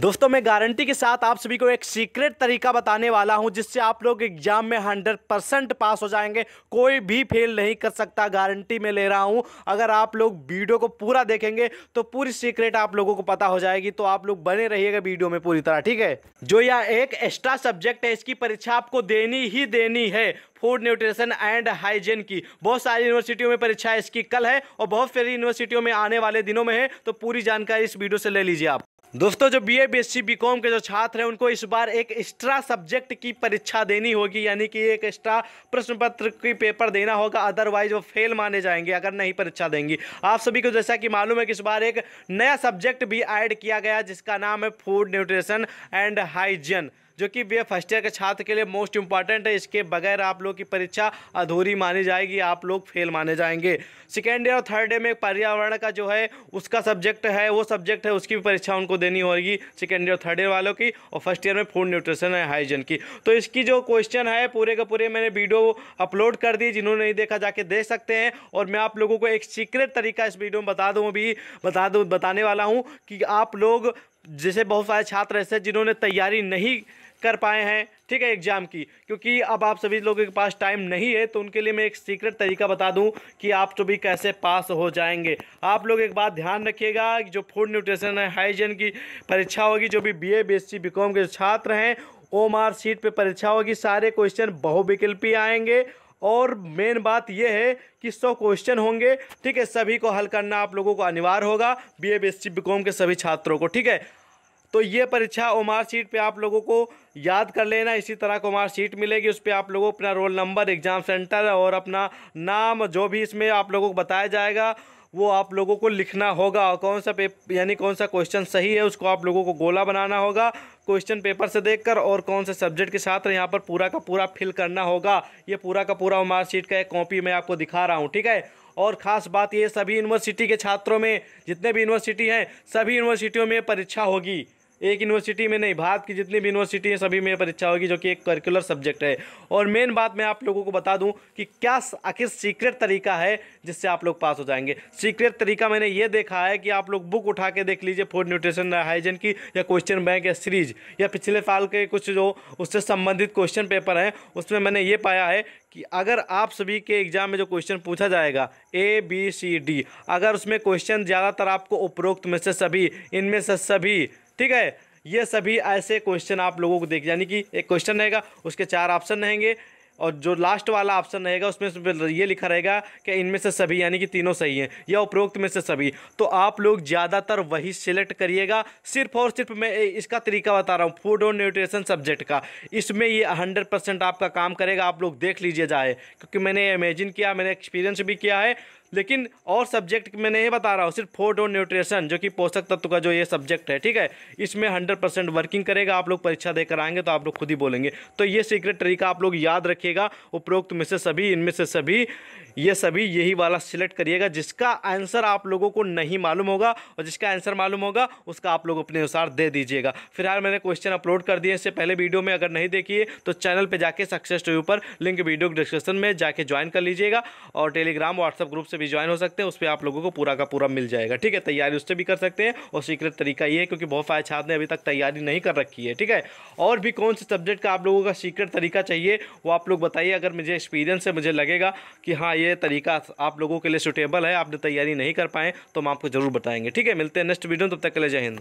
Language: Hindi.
दोस्तों मैं गारंटी के साथ आप सभी को एक सीक्रेट तरीका बताने वाला हूं जिससे आप लोग एग्जाम में हंड्रेड परसेंट पास हो जाएंगे कोई भी फेल नहीं कर सकता गारंटी में ले रहा हूं अगर आप लोग वीडियो को पूरा देखेंगे तो पूरी सीक्रेट आप लोगों को पता हो जाएगी तो आप लोग बने रहिएगा वीडियो में पूरी तरह ठीक है जो यह एक एक्स्ट्रा सब्जेक्ट है इसकी परीक्षा आपको देनी ही देनी है फूड न्यूट्रिशन एंड हाइजीन की बहुत सारी यूनिवर्सिटियों में परीक्षा इसकी कल है और बहुत सारी यूनिवर्सिटियों में आने वाले दिनों में है तो पूरी जानकारी इस वीडियो से ले लीजिए आप दोस्तों जो B A B S C B com के जो छात्र हैं उनको इस बार एक एक्स्ट्रा सब्जेक्ट की परीक्षा देनी होगी यानी कि एक एक्स्ट्रा प्रश्न पत्र की पेपर देना होगा अदरवाइज वो फेल माने जाएंगे अगर नहीं परीक्षा देंगी आप सभी को जैसा कि मालूम है कि इस बार एक नया सब्जेक्ट भी ऐड किया गया जिसका नाम है फूड न्यूट्रिशन एंड हाइजीन जो कि बी फर्स्ट ईयर के छात्र के लिए मोस्ट इंपॉर्टेंट है इसके बगैर आप लोग की परीक्षा अधूरी मानी जाएगी आप लोग फेल माने जाएंगे सेकेंड ईयर और थर्ड ईयर में पर्यावरण का जो है उसका सब्जेक्ट है वो सब्जेक्ट है उसकी भी परीक्षा उनको देनी होगी सेकेंड ईयर थर्ड ईयर वालों की और फर्स्ट ईयर में फूड न्यूट्रिशन है हाइजीन की तो इसकी जो क्वेश्चन है पूरे का पूरे मैंने वीडियो अपलोड कर दी जिन्होंने नहीं देखा जाके देख सकते हैं और मैं आप लोगों को एक सीक्रेट तरीका इस वीडियो में बता दूँ अभी बता दूँ बताने वाला हूँ कि आप लोग जैसे बहुत सारे छात्र ऐसे जिन्होंने तैयारी नहीं कर पाए हैं ठीक है एग्ज़ाम की क्योंकि अब आप सभी लोगों के पास टाइम नहीं है तो उनके लिए मैं एक सीक्रेट तरीका बता दूं कि आप जो तो भी कैसे पास हो जाएंगे आप लोग एक बात ध्यान रखिएगा जो फूड न्यूट्रिशन है हाइजीन की परीक्षा होगी जो भी बी ए बी एस के छात्र हैं ओम आर सीट पर परीक्षा होगी सारे क्वेश्चन बहुविकल्पी आएंगे और मेन बात यह है कि सौ क्वेश्चन होंगे ठीक है सभी को हल करना आप लोगों को अनिवार्य होगा बी ए बी एस के सभी छात्रों को ठीक है तो ये परीक्षा ओमार सीट पे आप लोगों को याद कर लेना इसी तरह को ओमार सीट मिलेगी उस पर आप लोगों को अपना रोल नंबर एग्ज़ाम सेंटर और अपना नाम जो भी इसमें आप लोगों को बताया जाएगा वो आप लोगों को लिखना होगा और कौन सा पेप यानी कौन सा क्वेश्चन सही है उसको आप लोगों को गोला बनाना होगा क्वेश्चन पेपर से देखकर और कौन से सब्जेक्ट के छात्र यहाँ पर पूरा का पूरा फिल करना होगा ये पूरा का पूरा मार्कशीट का एक कॉपी मैं आपको दिखा रहा हूँ ठीक है और ख़ास बात ये सभी यूनिवर्सिटी के छात्रों में जितने भी यूनिवर्सिटी हैं सभी यूनिवर्सिटियों में परीक्षा होगी एक यूनिवर्सिटी में नहीं भारत की जितनी भी यूनिवर्सिटी है सभी में परीक्षा होगी जो कि एक करिकुलर सब्जेक्ट है और मेन बात मैं आप लोगों को बता दूं कि क्या आखिर सीक्रेट तरीका है जिससे आप लोग पास हो जाएंगे सीक्रेट तरीका मैंने ये देखा है कि आप लोग बुक उठा के देख लीजिए फूड न्यूट्रिशन हाइजन की या क्वेश्चन बैंक या सीरीज या पिछले साल के कुछ जो उससे संबंधित क्वेश्चन पेपर हैं उसमें मैंने ये पाया है कि अगर आप सभी के एग्ज़ाम में जो क्वेश्चन पूछा जाएगा ए बी सी डी अगर उसमें क्वेश्चन ज़्यादातर आपको उपरोक्त में से सभी इनमें से सभी ठीक है ये सभी ऐसे क्वेश्चन आप लोगों को देख यानी कि एक क्वेश्चन रहेगा उसके चार ऑप्शन रहेंगे और जो लास्ट वाला ऑप्शन रहेगा उसमें ये लिखा रहेगा कि इनमें से सभी यानी कि तीनों सही हैं या उपरोक्त में से सभी तो आप लोग ज़्यादातर वही सिलेक्ट करिएगा सिर्फ और सिर्फ मैं इसका तरीका बता रहा हूँ फूड और न्यूट्रिशन सब्जेक्ट का इसमें ये हंड्रेड परसेंट आपका काम करेगा आप लोग देख लीजिए जाए क्योंकि मैंने इमेजिन किया मैंने एक्सपीरियंस भी किया है लेकिन और सब्जेक्ट मैं नहीं बता रहा हूँ सिर्फ फूड और न्यूट्रिशन जो कि पोषक तत्व का जो ये सब्जेक्ट है ठीक है इसमें हंड्रेड परसेंट वर्किंग करेगा आप लोग परीक्षा देकर आएंगे तो आप लोग खुद ही बोलेंगे तो ये सीक्रेट तरीका आप लोग याद रखिएगा उपरोक्त में से सभी इनमें से सभी ये सभी यही वाला सिलेक्ट करिएगा जिसका आंसर आप लोगों को नहीं मालूम होगा और जिसका आंसर मालूम होगा उसका आप लोग अपने अनुसार दे दीजिएगा फिलहाल मैंने क्वेश्चन अपलोड कर दिए इससे पहले वीडियो में अगर नहीं देखिए तो चैनल पर जाके सक्सेस टू पर लिंक वीडियो डिस्क्रिप्शन में जाके ज्वाइन कर लीजिएगा और टेलीग्राम व्हाट्सअप ग्रुप से भी ज्वाइन हो सकते हैं उस पर आप लोगों को पूरा का पूरा मिल जाएगा ठीक है तैयारी उससे भी कर सकते हैं और सीक्रेट तरीका ये है क्योंकि बहुत सारे छात्र ने अभी तक तैयारी नहीं कर रखी है ठीक है और भी कौन से सब्जेक्ट का आप लोगों का सीक्रेट तरीका चाहिए वो आप लोग बताइए अगर मुझे एक्सपीरियंस है मुझे लगेगा कि हाँ ये तरीका आप लोगों के लिए सुटेबल है आपने तैयारी नहीं कर पाए तो हम आपको जरूर बताएंगे ठीक है मिलते हैं नेक्स्ट वीडियो तब तक के लिए जय हिंद